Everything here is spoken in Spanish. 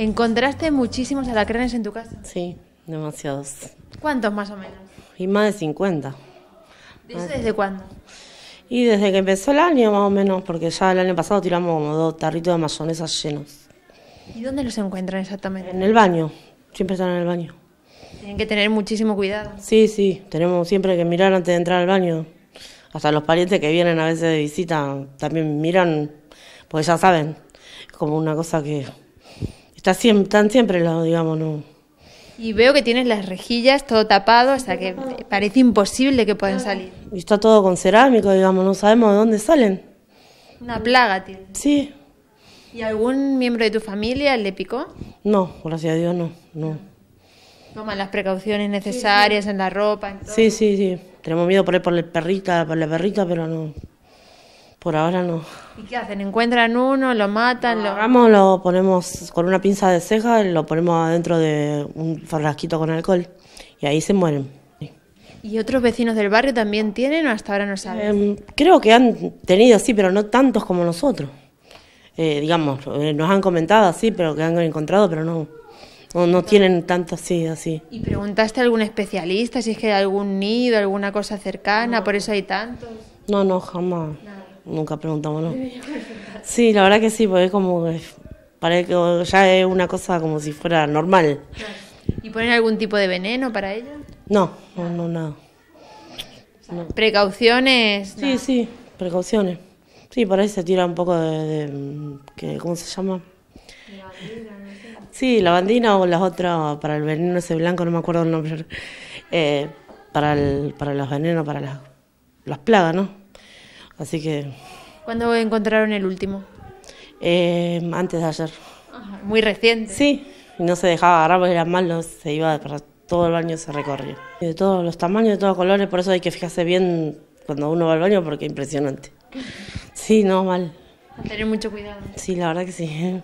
¿Encontraste muchísimos alacranes en tu casa? Sí, demasiados. ¿Cuántos más o menos? Y más de 50. desde cuándo? Y desde que empezó el año más o menos, porque ya el año pasado tiramos como dos tarritos de mayonesa llenos. ¿Y dónde los encuentran exactamente? En el baño, siempre están en el baño. Tienen que tener muchísimo cuidado. Sí, sí, tenemos siempre que mirar antes de entrar al baño. Hasta los parientes que vienen a veces de visita también miran, pues ya saben, como una cosa que Está siempre, están siempre lado digamos, no. Y veo que tienes las rejillas todo tapado, hasta que parece imposible que puedan salir. Y está todo con cerámico, digamos, no sabemos de dónde salen. Una plaga tiene. Sí. ¿Y algún miembro de tu familia le picó? No, gracias a Dios no, no. Toman las precauciones necesarias en la ropa. Sí, sí, sí. Tenemos miedo por el por perrita, por la perrita, pero no, por ahora no. ¿Y qué hacen? ¿Encuentran uno? ¿Lo matan? Lo lo ponemos con una pinza de ceja, lo ponemos adentro de un frasquito con alcohol y ahí se mueren. ¿Y otros vecinos del barrio también tienen o hasta ahora no saben? Em, creo que han tenido, sí, pero no tantos como nosotros. Eh, digamos, eh, nos han comentado así, pero que han encontrado, pero no, no, tienen tantos así, ¿Y preguntaste a algún especialista si es que hay algún nido, alguna cosa cercana, por eso hay tantos? No, no, jamás nunca preguntamos, ¿no? Sí, la verdad que sí, porque es como que parece que ya es una cosa como si fuera normal. ¿Y ponen algún tipo de veneno para ella? No, no, no, nada. ¿Precauciones? Sí, sí, precauciones. Sí, por ahí se tira un poco de, que, ¿cómo se llama? sí, no bandina Sí, lavandina o las otras, para el veneno ese blanco, no me acuerdo el nombre. Eh, para, el, para los venenos, para las, las plagas, ¿no? Así que... ¿Cuándo encontraron el último? Eh, antes de ayer. muy reciente. Sí, no se dejaba agarrar porque era malo, se iba para todo el baño, se recorrió. De todos los tamaños, de todos los colores, por eso hay que fijarse bien cuando uno va al baño porque es impresionante. Sí, no, mal. tener mucho cuidado. Sí, la verdad que sí.